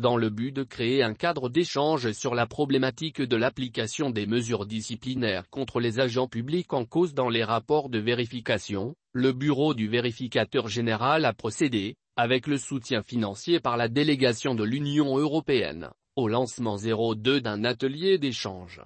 dans le but de créer un cadre d'échange sur la problématique de l'application des mesures disciplinaires contre les agents publics en cause dans les rapports de vérification, le bureau du vérificateur général a procédé, avec le soutien financier par la délégation de l'Union européenne, au lancement 02 d'un atelier d'échange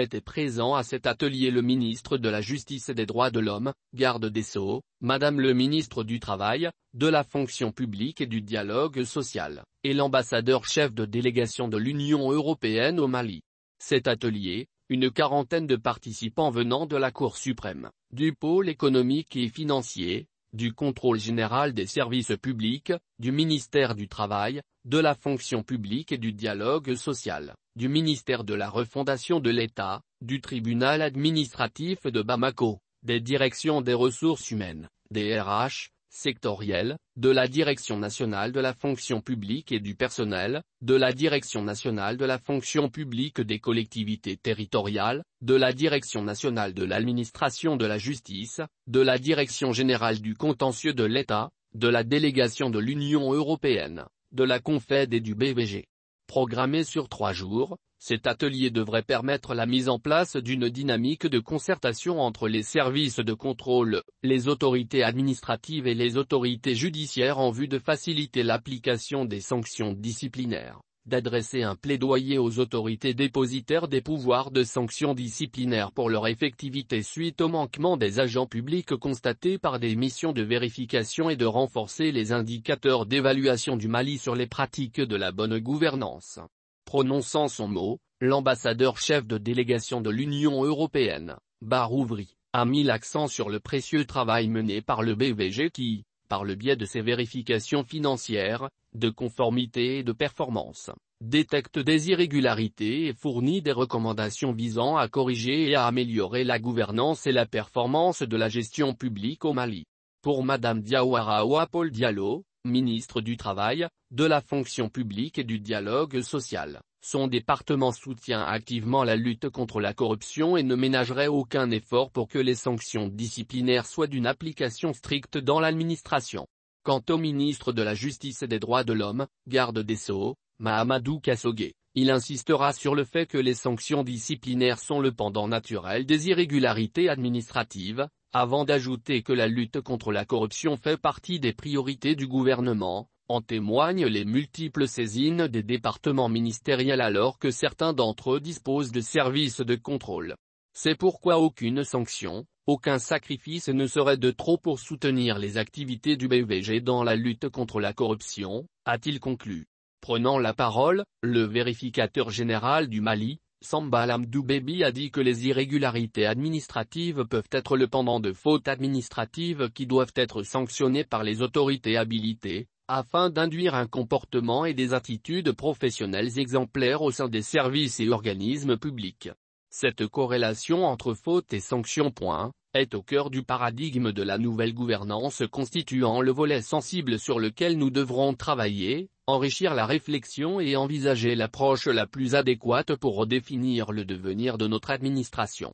était présent à cet atelier le ministre de la Justice et des Droits de l'Homme, garde des Sceaux, Madame le ministre du Travail, de la Fonction publique et du Dialogue social, et l'ambassadeur chef de délégation de l'Union européenne au Mali. Cet atelier, une quarantaine de participants venant de la Cour suprême, du pôle économique et financier, du contrôle général des services publics, du ministère du Travail, de la fonction publique et du dialogue social, du ministère de la Refondation de l'État, du tribunal administratif de Bamako, des directions des ressources humaines, des RH, sectorielles, de la Direction nationale de la fonction publique et du personnel, de la Direction nationale de la fonction publique des collectivités territoriales, de la Direction nationale de l'administration de la justice, de la Direction générale du contentieux de l'État, de la délégation de l'Union européenne, de la Confed et du BVG. Programmé sur trois jours, cet atelier devrait permettre la mise en place d'une dynamique de concertation entre les services de contrôle, les autorités administratives et les autorités judiciaires en vue de faciliter l'application des sanctions disciplinaires d'adresser un plaidoyer aux autorités dépositaires des pouvoirs de sanctions disciplinaires pour leur effectivité suite au manquement des agents publics constatés par des missions de vérification et de renforcer les indicateurs d'évaluation du Mali sur les pratiques de la bonne gouvernance. Prononçant son mot, l'ambassadeur chef de délégation de l'Union européenne, Barouvry, a mis l'accent sur le précieux travail mené par le BVG qui, par le biais de ses vérifications financières, de conformité et de performance, détecte des irrégularités et fournit des recommandations visant à corriger et à améliorer la gouvernance et la performance de la gestion publique au Mali. Pour Madame Diawara Paul Diallo, ministre du Travail, de la fonction publique et du dialogue social son département soutient activement la lutte contre la corruption et ne ménagerait aucun effort pour que les sanctions disciplinaires soient d'une application stricte dans l'administration. Quant au ministre de la Justice et des Droits de l'Homme, garde des Sceaux, Mahamadou Kassogué, il insistera sur le fait que les sanctions disciplinaires sont le pendant naturel des irrégularités administratives, avant d'ajouter que la lutte contre la corruption fait partie des priorités du gouvernement, en témoignent les multiples saisines des départements ministériels alors que certains d'entre eux disposent de services de contrôle. C'est pourquoi aucune sanction, aucun sacrifice ne serait de trop pour soutenir les activités du BVG dans la lutte contre la corruption, a-t-il conclu. Prenant la parole, le vérificateur général du Mali, Sambalam Doubebi a dit que les irrégularités administratives peuvent être le pendant de fautes administratives qui doivent être sanctionnées par les autorités habilitées, afin d'induire un comportement et des attitudes professionnelles exemplaires au sein des services et organismes publics. Cette corrélation entre faute et sanction point, est au cœur du paradigme de la nouvelle gouvernance constituant le volet sensible sur lequel nous devrons travailler, enrichir la réflexion et envisager l'approche la plus adéquate pour redéfinir le devenir de notre administration.